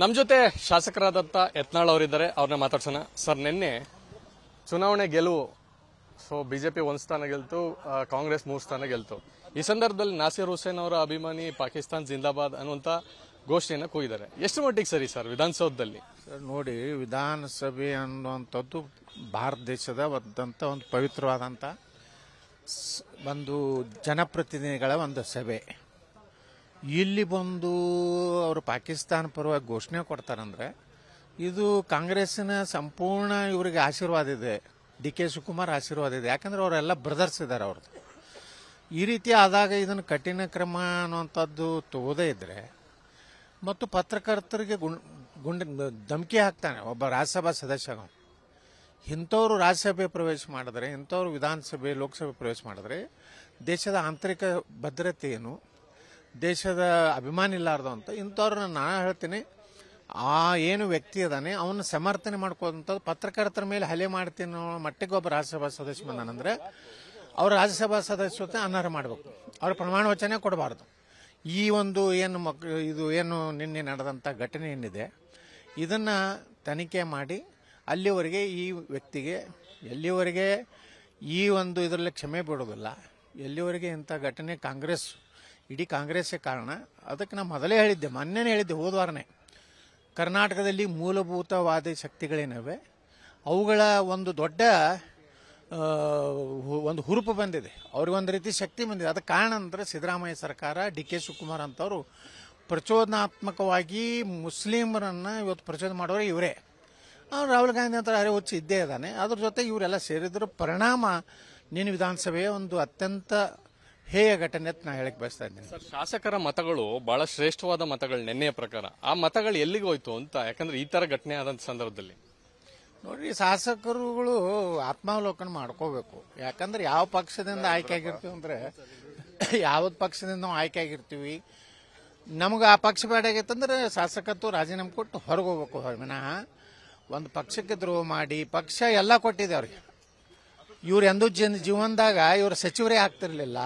ನಮ್ಮ ಜೊತೆ ಶಾಸಕರಾದಂಥ ಯತ್ನಾಳ್ ಅವರಿದ್ದಾರೆ ಅವ್ರನ್ನ ಮಾತಾಡ್ಸೋಣ ಸರ್ ನಿನ್ನೆ ಚುನಾವಣೆ ಗೆಲುವು ಸೊ ಬಿಜೆಪಿ ಒಂದು ಸ್ಥಾನ ಗೆಲ್ತು ಕಾಂಗ್ರೆಸ್ ಮೂರು ಸ್ಥಾನ ಗೆಲ್ತು ಈ ಸಂದರ್ಭದಲ್ಲಿ ನಾಸಿರ್ ಹುಸೇನ್ ಅವರ ಅಭಿಮಾನಿ ಪಾಕಿಸ್ತಾನ್ ಜಿಂದಾಬಾದ್ ಅನ್ನುವಂಥ ಘೋಷಣೆಯನ್ನು ಕೂಗಿದ್ದಾರೆ ಎಷ್ಟು ಮಟ್ಟಿಗೆ ಸರಿ ಸರ್ ವಿಧಾನಸೌಧದಲ್ಲಿ ಸರ್ ನೋಡಿ ವಿಧಾನಸಭೆ ಅನ್ನುವಂಥದ್ದು ಭಾರತ ದೇಶದ ಒಂದಂಥ ಒಂದು ಪವಿತ್ರವಾದಂಥ ಒಂದು ಜನಪ್ರತಿನಿಧಿಗಳ ಒಂದು ಸಭೆ ಇಲ್ಲಿ ಬಂದು ಅವರು ಪಾಕಿಸ್ತಾನ ಪರವಾಗಿ ಘೋಷಣೆ ಕೊಡ್ತಾರಂದ್ರೆ ಇದು ಕಾಂಗ್ರೆಸ್ಸಿನ ಸಂಪೂರ್ಣ ಇವರಿಗೆ ಆಶೀರ್ವಾದ ಇದೆ ಡಿ ಕೆ ಶಿವಕುಮಾರ್ ಆಶೀರ್ವಾದ ಇದೆ ಯಾಕಂದ್ರೆ ಅವರೆಲ್ಲ ಬ್ರದರ್ಸ್ ಇದ್ದಾರೆ ಅವ್ರದ್ದು ಈ ರೀತಿ ಆದಾಗ ಇದನ್ನು ಕಠಿಣ ಕ್ರಮ ಅನ್ನುವಂಥದ್ದು ತಗೋದೇ ಇದ್ರೆ ಮತ್ತು ಪತ್ರಕರ್ತರಿಗೆ ಗುಂಡ ಧಮಕಿ ಹಾಕ್ತಾನೆ ಒಬ್ಬ ರಾಜ್ಯಸಭಾ ಸದಸ್ಯ ಇಂಥವ್ರು ರಾಜ್ಯಸಭೆ ಪ್ರವೇಶ ಮಾಡಿದ್ರೆ ಇಂಥವ್ರು ವಿಧಾನಸಭೆ ಲೋಕಸಭೆ ಪ್ರವೇಶ ಮಾಡಿದ್ರೆ ದೇಶದ ಆಂತರಿಕ ಭದ್ರತೆ ಏನು ದೇಶದ ಅಭಿಮಾನ ಅಂತ ಇಂಥವ್ರನ್ನ ನಾನು ಹೇಳ್ತೀನಿ ಆ ಏನು ವ್ಯಕ್ತಿ ಇದ್ದಾನೆ ಅವನ ಸಮರ್ಥನೆ ಮಾಡ್ಕೋದಂಥದ್ದು ಪತ್ರಕರ್ತರ ಮೇಲೆ ಹಲೆ ಮಾಡ್ತೀನಿ ಮಟ್ಟಿಗೆ ಒಬ್ಬ ರಾಜ್ಯಸಭಾ ಸದಸ್ಯ ಬಂದಾನಂದ್ರೆ ಅವ್ರ ರಾಜ್ಯಸಭಾ ಸದಸ್ಯತೆ ಅನರ್ಹ ಮಾಡಬೇಕು ಅವ್ರ ಪ್ರಮಾಣ ವಚನೆ ಕೊಡಬಾರ್ದು ಈ ಒಂದು ಏನು ಮಕ್ ಇದು ಏನು ನಿನ್ನೆ ನಡೆದಂಥ ಘಟನೆ ಏನಿದೆ ಇದನ್ನು ತನಿಖೆ ಮಾಡಿ ಅಲ್ಲಿವರೆಗೆ ಈ ವ್ಯಕ್ತಿಗೆ ಎಲ್ಲಿವರೆಗೆ ಈ ಒಂದು ಇದರಲ್ಲಿ ಕ್ಷಮೆ ಬಿಡೋದಿಲ್ಲ ಎಲ್ಲಿವರೆಗೆ ಇಂಥ ಘಟನೆ ಕಾಂಗ್ರೆಸ್ ಇಡೀ ಕಾಂಗ್ರೆಸ್ಸೇ ಕಾರಣ ಅದಕ್ಕೆ ನಾನು ಮೊದಲೇ ಹೇಳಿದ್ದೆ ಮೊನ್ನೆನೇ ಹೇಳಿದ್ದೆ ಹೋದ್ವಾರನೇ ಕರ್ನಾಟಕದಲ್ಲಿ ಮೂಲಭೂತವಾದ ಶಕ್ತಿಗಳೇನವೆ ಅವುಗಳ ಒಂದು ದೊಡ್ಡ ಒಂದು ಹುರುಪು ಬಂದಿದೆ ಅವ್ರಿಗೊಂದು ರೀತಿ ಶಕ್ತಿ ಬಂದಿದೆ ಅದಕ್ಕೆ ಕಾರಣ ಅಂದರೆ ಸಿದ್ದರಾಮಯ್ಯ ಸರ್ಕಾರ ಡಿ ಕೆ ಶಿವಕುಮಾರ್ ಅಂತವರು ಪ್ರಚೋದನಾತ್ಮಕವಾಗಿ ಮುಸ್ಲಿಮರನ್ನು ಇವತ್ತು ಪ್ರಚೋದನೆ ಮಾಡೋರು ಇವರೇ ಅವ್ರು ರಾಹುಲ್ ಗಾಂಧಿ ಅಂತ ಅರೆ ಹೊಚ್ಚಿ ಇದ್ದೇ ಇದ್ದಾನೆ ಅದ್ರ ಜೊತೆ ಇವರೆಲ್ಲ ಸೇರಿದ್ರ ಪರಿಣಾಮ ನೀನು ವಿಧಾನಸಭೆಯ ಒಂದು ಅತ್ಯಂತ ಹೇಯ ಘಟನೆ ಅಂತ ನಾ ಹೇಳಕ್ ಬಯಸ್ತಾ ಇದ್ದೀನಿ ಶಾಸಕರ ಮತಗಳು ಬಹಳ ಶ್ರೇಷ್ಠವಾದ ಮತಗಳು ನೆನ್ನೆಯ ಪ್ರಕಾರ ಆ ಮತಗಳು ಎಲ್ಲಿಗೆ ಹೋಯ್ತು ಅಂತ ಯಾಕಂದ್ರೆ ಈ ತರ ಘಟನೆ ಆದಂತ ಸಂದರ್ಭದಲ್ಲಿ ನೋಡ್ರಿ ಶಾಸಕರುಗಳು ಆತ್ಮಾವಲೋಕನ ಮಾಡ್ಕೋಬೇಕು ಯಾಕಂದ್ರೆ ಯಾವ ಪಕ್ಷದಿಂದ ಆಯ್ಕೆ ಆಗಿರ್ತೀವಿ ಅಂದ್ರೆ ಯಾವ ಪಕ್ಷದಿಂದ ನಾವು ಆಯ್ಕೆ ಆಗಿರ್ತೀವಿ ನಮಗ ಆ ಪಕ್ಷ ಬೇಡ ಬೇಡಾಗೈತಂದ್ರೆ ಶಾಸಕತ್ವ ರಾಜೀನಾಮೆ ಕೊಟ್ಟು ಹೊರಗೆ ಹೋಗ್ಬೇಕು ವಿನಃ ಒಂದು ಪಕ್ಷಕ್ಕೆ ದ್ರೋಹ ಮಾಡಿ ಪಕ್ಷ ಎಲ್ಲ ಕೊಟ್ಟಿದೆ ಅವ್ರಿಗೆ ಇವ್ರು ಎಂದೂ ಜೀವನದಾಗ ಇವ್ರು ಸಚಿವರೇ ಆಗ್ತಿರ್ಲಿಲ್ಲ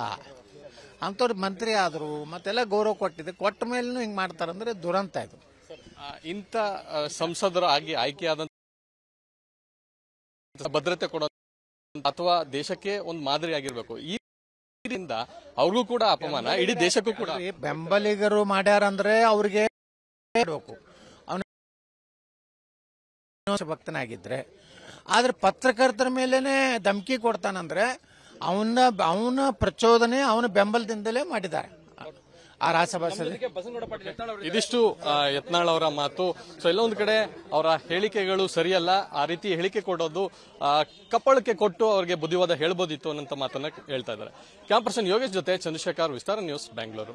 ಅಂಥವ್ರು ಮಂತ್ರಿ ಆದ್ರು ಮತ್ತೆಲ್ಲ ಗೌರವ ಕೊಟ್ಟಿದೆ ಕೊಟ್ಟ ಮೇಲೂ ಹಿಂಗೆ ಮಾಡ್ತಾರಂದ್ರೆ ದುರಂತ ಇದು ಇಂಥ ಸಂಸದರಾಗಿ ಆಯ್ಕೆಯಾದಂತ ಭದ್ರತೆ ಕೊಡೋ ಅಥವಾ ದೇಶಕ್ಕೆ ಒಂದು ಮಾದರಿ ಆಗಿರ್ಬೇಕು ಈ ಅವ್ರಿಗೂ ಕೂಡ ಅಪಮಾನ ಇಡೀ ದೇಶಕ್ಕೂ ಕೂಡ ಬೆಂಬಲಿಗರು ಮಾಡ್ಯಾರಂದ್ರೆ ಅವ್ರಿಗೆ ಭಕ್ತನಾಗಿದ್ರೆ ಆದ್ರೆ ಪತ್ರಕರ್ತರ ಮೇಲೇನೆ ಧಮಕಿ ಕೊಡ್ತಾನಂದ್ರೆ ಅವನ ಅವನ ಪ್ರಚೋದನೆ ಅವನ ಬೆಂಬಲದಿಂದಲೇ ಮಾಡಿದ್ದಾರೆ ಆ ರಾಜ್ಯಸಭಾ ಇದಿಷ್ಟು ಯತ್ನಾಳ್ ಅವರ ಮಾತು ಸೊ ಎಲ್ಲೊಂದು ಕಡೆ ಅವರ ಹೇಳಿಕೆಗಳು ಸರಿಯಲ್ಲ ಆ ರೀತಿ ಹೇಳಿಕೆ ಕೊಡೋದು ಕಪ್ಪಳಕ್ಕೆ ಕೊಟ್ಟು ಅವರಿಗೆ ಬುದ್ಧಿವಾದ ಹೇಳ್ಬೋದಿತ್ತು ಅನ್ನೋ ಮಾತನ್ನ ಹೇಳ್ತಾ ಇದ್ದಾರೆ ಕ್ಯಾಂಪರ್ಸನ್ ಯೋಗೇಶ್ ಜೊತೆ ಚಂದ್ರಶೇಖರ್ ವಿಸ್ತಾರ ನ್ಯೂಸ್ ಬೆಂಗಳೂರು